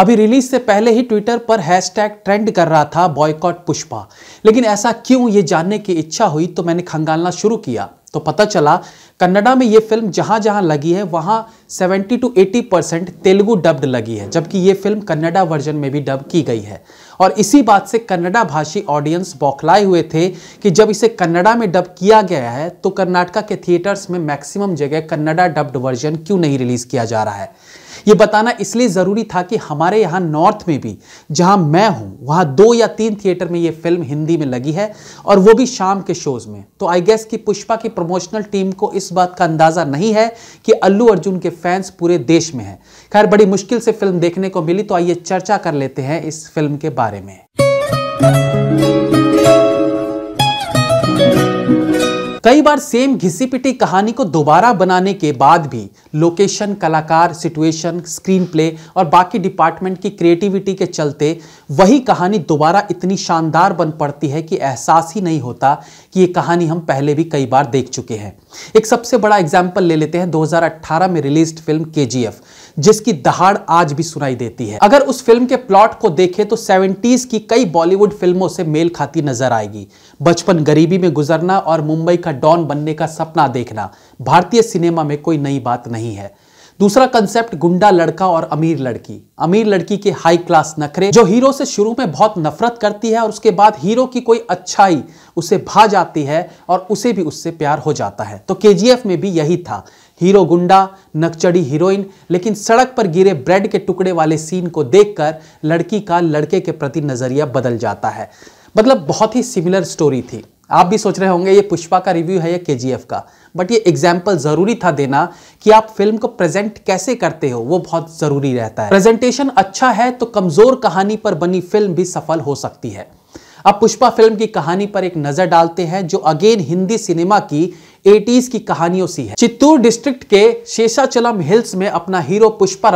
अभी रिलीज से पहले ही ट्विटर पर हैशटैग ट्रेंड कर रहा था बॉयकॉट पुष्पा लेकिन ऐसा क्यों ये जानने की इच्छा हुई तो मैंने खंगालना शुरू किया तो पता चला कन्नडा में ये फिल्म जहां जहां लगी है वहां 70 टू 80 परसेंट तेलुगु डब्ड लगी है जबकि ये फिल्म कन्नडा वर्जन में भी डब की गई है और इसी बात से कन्नडा भाषी ऑडियंस बौखलाए हुए थे कि जब इसे कन्नडा में डब किया गया है तो कर्नाटका के थिएटर्स में मैक्सिमम जगह कन्नडा डब्ड वर्जन क्यों नहीं रिलीज किया जा रहा है ये बताना इसलिए ज़रूरी था कि हमारे यहाँ नॉर्थ में भी जहां मैं हूं वहां दो या तीन थिएटर में ये फिल्म हिंदी में लगी है और वो भी शाम के शोज़ में तो आई गेस कि पुष्पा की प्रमोशनल टीम को इस बात का अंदाज़ा नहीं है कि अल्लू अर्जुन के फैंस पूरे देश में हैं खैर बड़ी मुश्किल से फिल्म देखने को मिली तो आइए चर्चा कर लेते हैं इस फिल्म के बारे में कई बार सेम घिसी पिटी कहानी को दोबारा बनाने के बाद भी लोकेशन कलाकार सिचुएशन स्क्रीन प्ले और बाकी डिपार्टमेंट की क्रिएटिविटी के चलते वही कहानी दोबारा इतनी शानदार बन पड़ती है कि एहसास ही नहीं होता कि ये कहानी हम पहले भी कई बार देख चुके हैं एक सबसे बड़ा एग्जाम्पल ले लेते हैं 2018 में रिलीज फिल्म के जिसकी दहाड़ आज भी सुनाई देती है अगर उस फिल्म के प्लॉट को देखें तो 70s की कई बॉलीवुड फिल्मों से मेल खाती नजर आएगी बचपन गरीबी में गुजरना और मुंबई का डॉन बनने का सपना देखना भारतीय सिनेमा में कोई नई बात नहीं है दूसरा कंसेप्ट गुंडा लड़का और अमीर लड़की अमीर लड़की के हाई क्लास नखरे जो हीरो से शुरू में बहुत नफरत करती है और उसके बाद हीरो की कोई अच्छाई उसे भा जाती है और उसे भी उससे प्यार हो जाता है तो के में भी यही था हीरो गुंडा नकचड़ी हीरोइन लेकिन सड़क पर गिरे ब्रेड के टुकड़े वाले सीन को देखकर लड़की का लड़के के प्रति नजरिया बदल जाता है मतलब बहुत ही सिमिलर स्टोरी थी आप भी सोच रहे होंगे ये पुष्पा का रिव्यू है या के का बट ये एग्जाम्पल ज़रूरी था देना कि आप फिल्म को प्रेजेंट कैसे करते हो वो बहुत ज़रूरी रहता है प्रेजेंटेशन अच्छा है तो कमज़ोर कहानी पर बनी फिल्म भी सफल हो सकती है अब पुष्पा फिल्म की कहानी पर एक नज़र डालते हैं जो अगेन हिंदी सिनेमा की एटीज की कहानियों सी है चित्तूर डिस्ट्रिक्ट के शेषाचलम हिल्स में अपना हीरो पुष्पा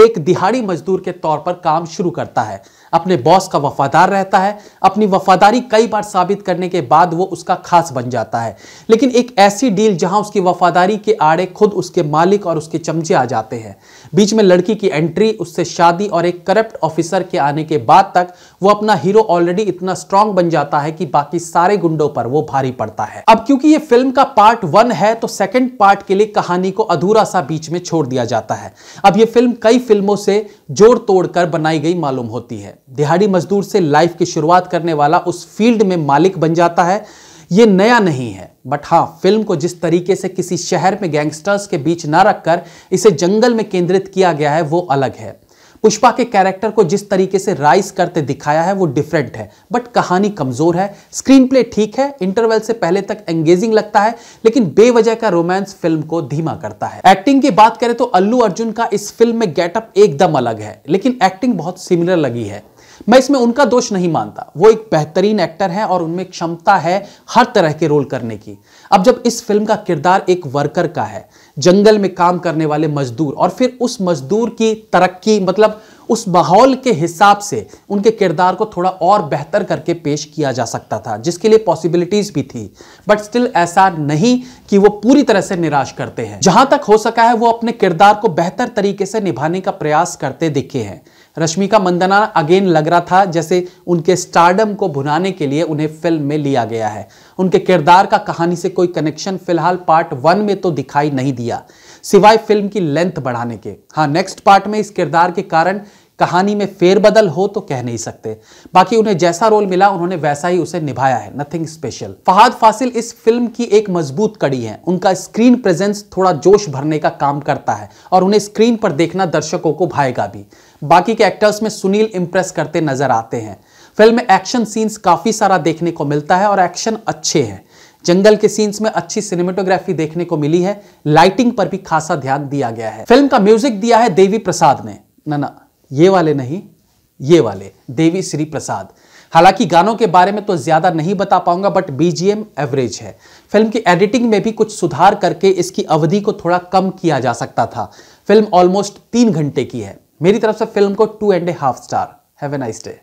एक दिहाड़ी मजदूर के तौर पर काम शुरू करता है अपने बॉस का वफादार रहता है अपनी वफादारी कई बार साबित करने के बाद वो उसका खास बन जाता है लेकिन एक ऐसी डील जहां उसकी वफादारी के आड़े खुद उसके मालिक और उसके चमचे आ जाते हैं बीच में लड़की की एंट्री उससे शादी और एक करप्ट ऑफिसर के आने के बाद तक वो अपना हीरो ऑलरेडी इतना स्ट्रांग बन जाता है कि बाकी सारे गुंडों पर वो भारी पड़ता है अब क्योंकि ये फिल्म का पार्ट वन है तो सेकेंड पार्ट के लिए कहानी को अधूरा सा बीच में छोड़ दिया जाता है अब ये फिल्म कई फिल्मों से जोड़ तोड़ कर बनाई गई मालूम होती है दिहाड़ी मजदूर से लाइफ की शुरुआत करने वाला उस फील्ड में मालिक बन जाता है ये नया नहीं है बट हाँ फिल्म को जिस तरीके से किसी शहर में गैंगस्टर्स के बीच ना रखकर इसे जंगल में केंद्रित किया गया है वो अलग है पुष्पा के कैरेक्टर को जिस तरीके से राइज करते दिखाया है वो डिफरेंट है बट कहानी कमजोर है स्क्रीन प्ले ठीक है इंटरवल से पहले तक एंगेजिंग लगता है लेकिन बेवजह का रोमांस फिल्म को धीमा करता है एक्टिंग की बात करें तो अल्लू अर्जुन का इस फिल्म में गेटअप एकदम अलग है लेकिन एक्टिंग बहुत सिमिलर लगी है मैं इसमें उनका दोष नहीं मानता वो एक बेहतरीन एक्टर हैं और उनमें क्षमता है हर तरह के रोल करने की अब जब इस फिल्म का किरदार एक वर्कर का है जंगल में काम करने वाले मजदूर और फिर उस मजदूर की तरक्की मतलब उस माहौल के हिसाब से उनके किरदार को थोड़ा और बेहतर करके पेश किया जा सकता था जिसके लिए पॉसिबिलिटीज भी थी बट स्टिल ऐसा नहीं कि वो पूरी तरह से निराश करते हैं जहां तक हो सका है वो अपने किरदार को बेहतर तरीके से निभाने का प्रयास करते दिखे हैं रश्मिका मंदना अगेन लग रहा था जैसे उनके स्टार्डम को भुनाने के लिए उन्हें फिल्म में लिया गया है उनके किरदार का कहानी से कोई कनेक्शन फिलहाल पार्ट वन में तो दिखाई नहीं दिया सिवाय फिल्म की लेंथ बढ़ाने के हाँ नेक्स्ट पार्ट में इस किरदार के कारण कहानी में फेरबदल हो तो कह नहीं सकते बाकी उन्हें जैसा रोल मिला उन्होंने वैसा ही उसे निभाया है नथिंग स्पेशल फहाद फासिल इस फिल्म की एक मजबूत कड़ी है उनका स्क्रीन प्रेजेंस थोड़ा जोश भरने का काम करता है और उन्हें स्क्रीन पर देखना दर्शकों को भाएगा भी बाकी के एक्टर्स में सुनील इंप्रेस करते नजर आते हैं फिल्म में एक्शन सीन्स काफी सारा देखने को मिलता है और एक्शन अच्छे हैं जंगल के सीन्स में अच्छी सिनेमेटोग्राफी देखने को मिली है लाइटिंग पर भी खासा ध्यान दिया गया है फिल्म का म्यूजिक दिया है देवी प्रसाद ने ना ना ये वाले नहीं ये वाले देवी श्री प्रसाद हालांकि गानों के बारे में तो ज़्यादा नहीं बता पाऊंगा बट बीजीएम एवरेज है फिल्म की एडिटिंग में भी कुछ सुधार करके इसकी अवधि को थोड़ा कम किया जा सकता था फिल्म ऑलमोस्ट तीन घंटे की है मेरी तरफ से फिल्म को two and a half star have a nice day